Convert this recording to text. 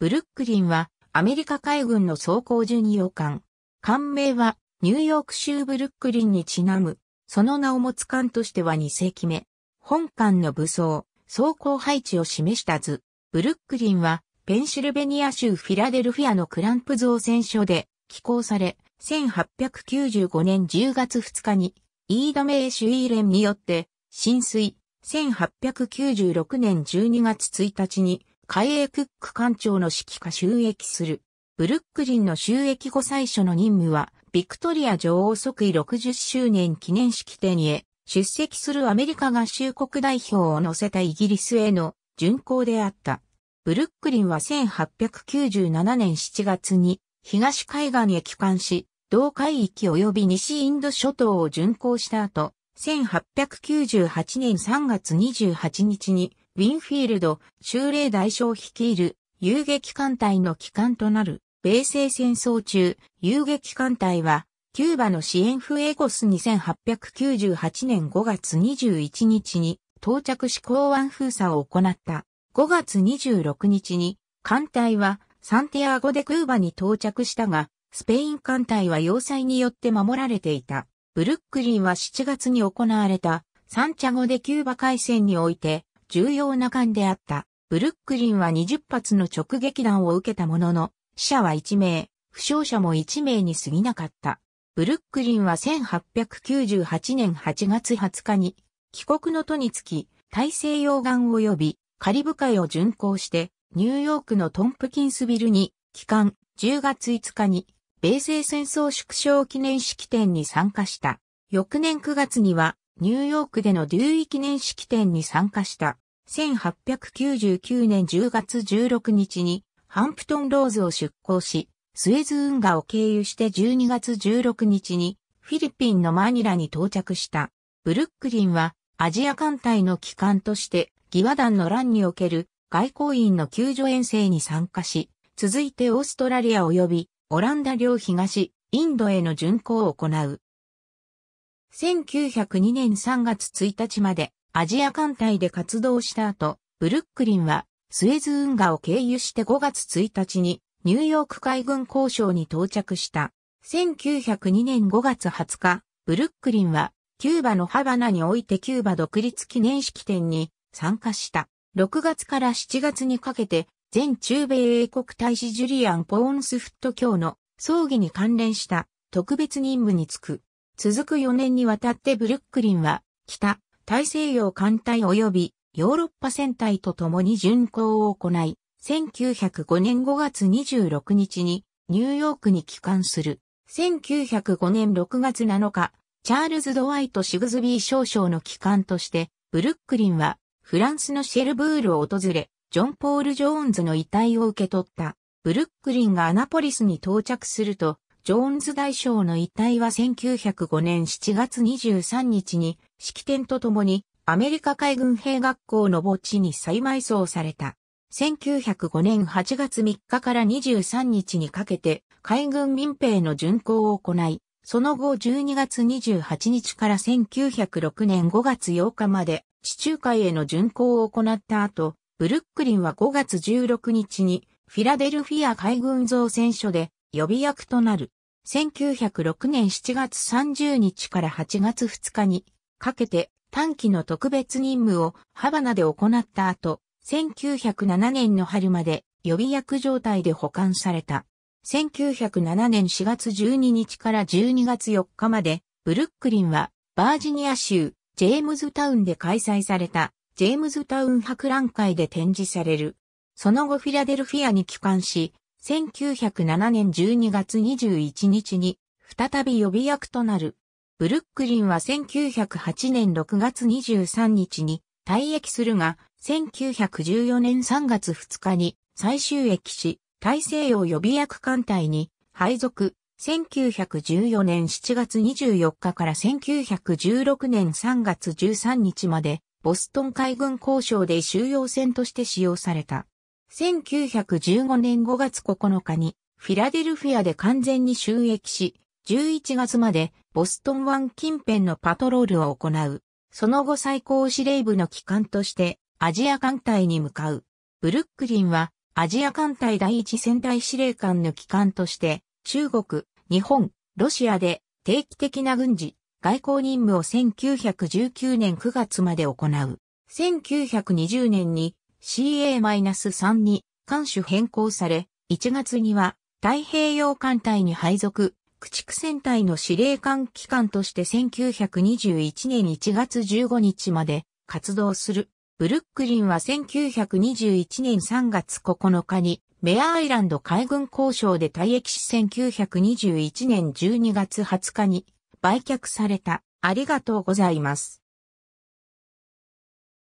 ブルックリンはアメリカ海軍の装甲巡洋艦。艦名はニューヨーク州ブルックリンにちなむ、その名を持つ艦としては2世紀目。本艦の武装、装甲配置を示した図。ブルックリンはペンシルベニア州フィラデルフィアのクランプ造船所で寄港され、1895年10月2日にイードメイシュイーレンによって浸水、1896年12月1日に海英クック艦長の指揮下収益する。ブルックリンの収益後最初の任務は、ビクトリア女王即位60周年記念式典へ、出席するアメリカ合衆国代表を乗せたイギリスへの巡航であった。ブルックリンは1897年7月に東海岸へ帰還し、同海域及び西インド諸島を巡航した後、1898年3月28日にウィンフィールド、州令大将率いる遊撃艦隊の機関となる米西戦争中、遊撃艦隊は、キューバの支援フエゴス2898年5月21日に到着し港湾封鎖を行った。5月26日に艦隊はサンティアゴでクーバに到着したが、スペイン艦隊は要塞によって守られていた。ブルックリンは7月に行われたサンチャゴでキューバ海戦において重要な艦であった。ブルックリンは20発の直撃弾を受けたものの、死者は1名、負傷者も1名に過ぎなかった。ブルックリンは1898年8月20日に、帰国の途につき、大西洋岸及びカリブ海を巡航して、ニューヨークのトンプキンスビルに、帰還10月5日に、米西戦争縮小記念式典に参加した。翌年9月には、ニューヨークでの流域年記念式典に参加した。1899年10月16日にハンプトンローズを出港し、スエズ運河を経由して12月16日にフィリピンのマニラに到着した。ブルックリンはアジア艦隊の機関として義和団の乱における外交員の救助遠征に参加し、続いてオーストラリア及びオランダ領東インドへの巡航を行う。1902年3月1日までアジア艦隊で活動した後、ブルックリンはスエズ運河を経由して5月1日にニューヨーク海軍交渉に到着した。1902年5月20日、ブルックリンはキューバのハバナにおいてキューバ独立記念式典に参加した。6月から7月にかけて、全中米英国大使ジュリアン・ポーンスフット教の葬儀に関連した特別任務に就く。続く4年にわたってブルックリンは、北、大西洋艦隊及びヨーロッパ戦隊と共に巡航を行い、1905年5月26日にニューヨークに帰還する。1905年6月7日、チャールズ・ドワイト・シグズビー少将の帰還として、ブルックリンはフランスのシェルブールを訪れ、ジョン・ポール・ジョーンズの遺体を受け取った。ブルックリンがアナポリスに到着すると、ジョーンズ大将の遺体は1905年7月23日に、式典とともに、アメリカ海軍兵学校の墓地に再埋葬された。1905年8月3日から23日にかけて、海軍民兵の巡行を行い、その後12月28日から1906年5月8日まで、地中海への巡行を行った後、ブルックリンは5月16日に、フィラデルフィア海軍造船所で予備役となる。1906年7月30日から8月2日にかけて短期の特別任務をハバナで行った後、1907年の春まで予備役状態で保管された。1907年4月12日から12月4日まで、ブルックリンはバージニア州ジェームズタウンで開催されたジェームズタウン博覧会で展示される。その後フィラデルフィアに帰還し、1907年12月21日に再び予備役となる。ブルックリンは1908年6月23日に退役するが、1914年3月2日に最終役し、大西洋予備役艦隊に配属。1914年7月24日から1916年3月13日まで、ボストン海軍交渉で収容船として使用された。1915年5月9日にフィラデルフィアで完全に収益し、11月までボストン湾近辺のパトロールを行う。その後最高司令部の機関としてアジア艦隊に向かう。ブルックリンはアジア艦隊第一戦隊司令官の機関として中国、日本、ロシアで定期的な軍事、外交任務を1919年9月まで行う。1920年に CA-3 に艦種変更され、1月には太平洋艦隊に配属、駆逐戦隊の司令官機関として1921年1月15日まで活動する。ブルックリンは1921年3月9日にメアアイランド海軍交渉で退役し1921年12月20日に売却された。ありがとうございます。